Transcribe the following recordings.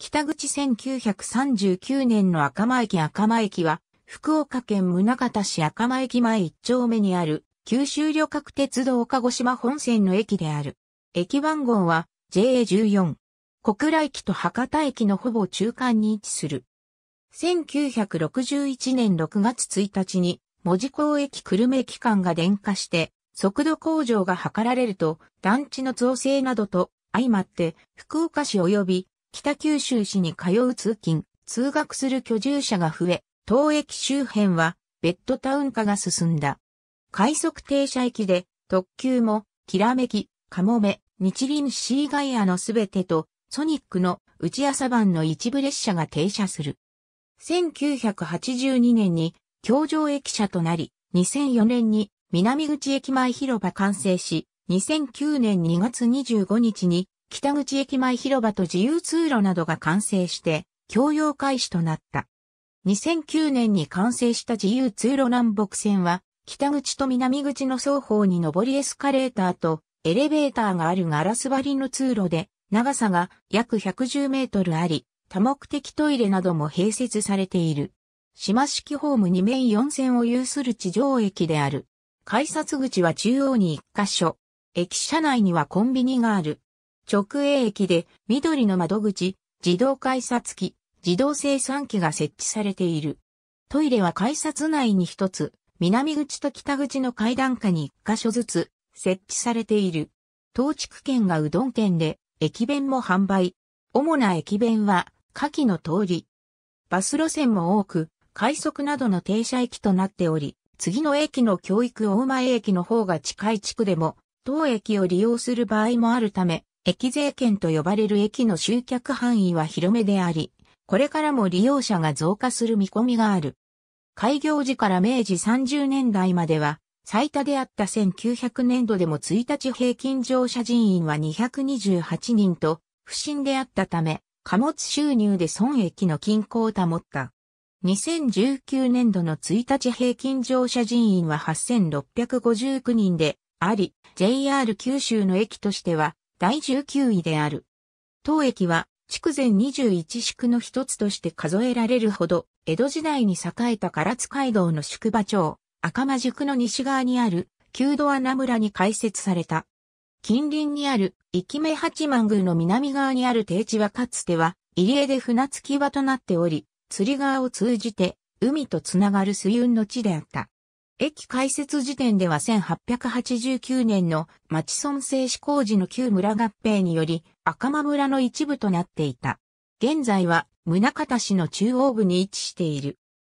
北口1939年の赤間駅赤間駅は、福岡県宗方市赤間駅前一丁目にある、九州旅客鉄道鹿児島本線の駅である。駅番号は JA14。小倉駅と博多駅のほぼ中間に位置する。1961年6月1日に、門司港駅久留米駅間が電化して、速度向上が図られると、団地の造成などと相まって、福岡市及び北九州市に通う通勤、通学する居住者が増え、当駅周辺はベッドタウン化が進んだ。快速停車駅で特急も、きらめき、かもめ、日輪シーガイアのすべてと、ソニックの内朝晩の一部列車が停車する。1982年に、京城駅舎となり、2004年に南口駅前広場完成し、2009年2月25日に北口駅前広場と自由通路などが完成して、共用開始となった。2009年に完成した自由通路南北線は、北口と南口の双方に上りエスカレーターとエレベーターがあるガラス張りの通路で、長さが約110メートルあり、多目的トイレなども併設されている。島式ホーム2面4線を有する地上駅である。改札口は中央に1箇所。駅舎内にはコンビニがある。直営駅で緑の窓口、自動改札機、自動生産機が設置されている。トイレは改札内に一つ、南口と北口の階段下に一箇所ずつ設置されている。当地区県がうどん県で駅弁も販売。主な駅弁は下記の通り。バス路線も多く、快速などの停車駅となっており、次の駅の教育大前駅の方が近い地区でも、当駅を利用する場合もあるため、駅税券と呼ばれる駅の集客範囲は広めであり、これからも利用者が増加する見込みがある。開業時から明治30年代までは、最多であった1900年度でも1日平均乗車人員は228人と、不振であったため、貨物収入で損益の均衡を保った。2019年度の1日平均乗車人員は8659人であり、JR 九州の駅としては第19位である。当駅は、筑前21宿の一つとして数えられるほど、江戸時代に栄えた唐津街道の宿場町、赤間宿の西側にある、旧度穴村に開設された。近隣にある、生目八幡宮の南側にある定地はかつては、入江で船着き場となっており、釣り川を通じて、海とつながる水運の地であった。駅開設時点では1889年の町村制施工時の旧村合併により赤間村の一部となっていた。現在は宗方市の中央部に位置している。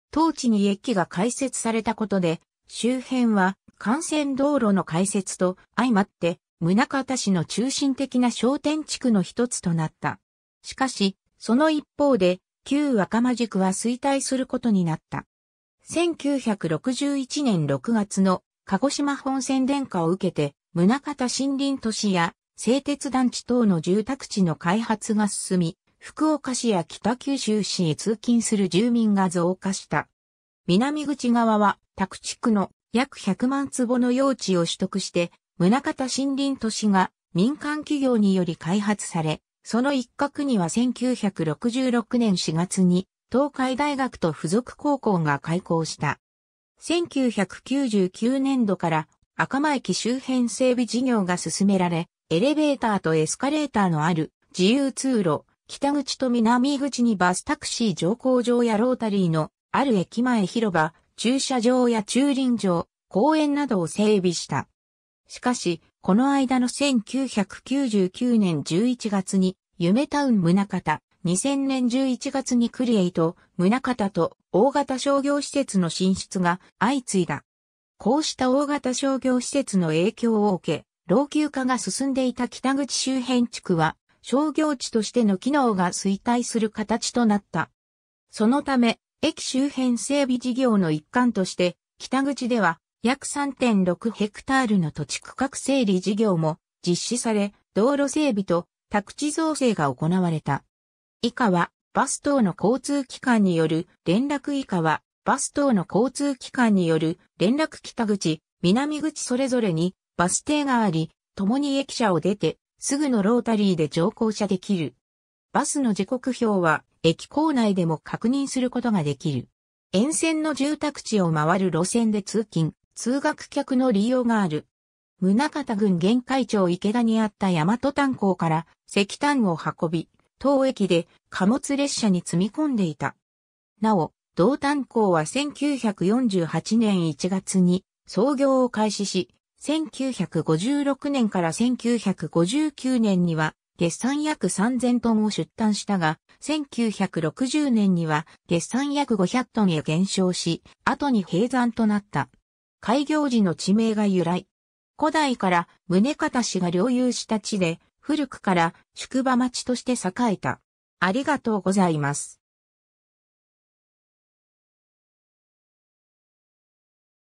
当地に駅が開設されたことで、周辺は幹線道路の開設と相まって、宗方市の中心的な商店地区の一つとなった。しかし、その一方で、旧若間塾は衰退することになった。1961年6月の鹿児島本線電化を受けて、宗方森林都市や製鉄団地等の住宅地の開発が進み、福岡市や北九州市へ通勤する住民が増加した。南口側は、宅地区の約100万坪の用地を取得して、宗方森林都市が民間企業により開発され、その一角には1966年4月に東海大学と付属高校が開校した。1999年度から赤間駅周辺整備事業が進められ、エレベーターとエスカレーターのある自由通路、北口と南口にバスタクシー乗降場やロータリーのある駅前広場、駐車場や駐輪場、公園などを整備した。しかし、この間の1999年11月に、夢タウン宗方、2000年11月にクリエイト、宗方と大型商業施設の進出が相次いだ。こうした大型商業施設の影響を受け、老朽化が進んでいた北口周辺地区は商業地としての機能が衰退する形となった。そのため、駅周辺整備事業の一環として、北口では約3.6ヘクタールの土地区画整理事業も実施され、道路整備と宅地造成が行われた。以下は、バス等の交通機関による連絡以下は、バス等の交通機関による連絡北口、南口それぞれにバス停があり、共に駅舎を出て、すぐのロータリーで乗降車できる。バスの時刻表は、駅構内でも確認することができる。沿線の住宅地を回る路線で通勤、通学客の利用がある。宗方郡玄海町池田にあった大和炭鉱から石炭を運び、当駅で貨物列車に積み込んでいた。なお、同炭鉱は1948年1月に創業を開始し、1956年から1959年には月産約3000トンを出担したが、1960年には月産約500トンへ減少し、後に閉山となった。開業時の地名が由来。古代から宗方氏が領有した地で、古くから宿場町として栄えた。ありがとうございます。